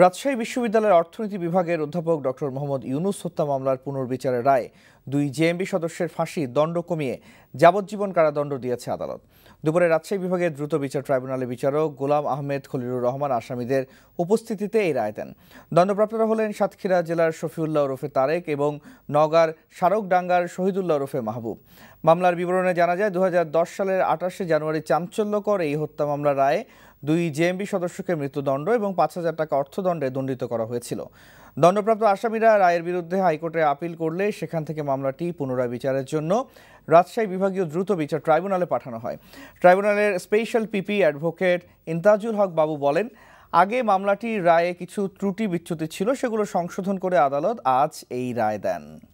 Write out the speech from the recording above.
রাজশাহী বিশ্ববিদ্যালয়ের অর্থনীতি বিভাগের অধ্যাপক ডক্টর মোহাম্মদ ইউনুস হত্যা মামলার পুনর্বিচারের রায় দুই জেএমবি সদস্যের ফাঁসি দণ্ড কমিয়ে যাবজ্জীবন কারাদণ্ড দিয়েছে আদালত দুপুরে রাজশাহী বিভাগের দ্রুত বিচার ট্রাইব্যুনালের বিচারক গোলাম আহমেদ খলিরুর রহমান আসামিদের উপস্থিতিতে এই রায় দেন দণ্ডপ্রাপ্তরা হলেন সাতক্ষীরা জেলার শফিউল্লাহ ওরফে তারেক এবং নগার শারকডাঙ্গার শহীদুল্লাহ ওরফে মাহবুব মামলার বিবরণে জানা যায় দু সালের আঠাশে জানুয়ারি চাঞ্চল্যকর এই হত্যা মামলার রায়ে দুই জেএমবি সদস্যকে মৃত্যুদণ্ড এবং পাঁচ হাজার টাকা অর্থদণ্ডে দণ্ডিত করা হয়েছিল দণ্ডপ্রাপ্ত আসামিরা রায়ের বিরুদ্ধে হাইকোর্টে আপিল করলে সেখান থেকে মামলাটি পুনরায় বিচারের জন্য রাজশাহী বিভাগীয় দ্রুত বিচার ট্রাইব্যুনালে পাঠানো হয় ট্রাইব্যুনালের special PP advocate Intazul Haque Babu বলেন আগে মামলাটির রায়ে কিছু ত্রুটি বিচ্যুতি ছিল সেগুলো সংশোধন করে আদালত আজ এই রায় দেন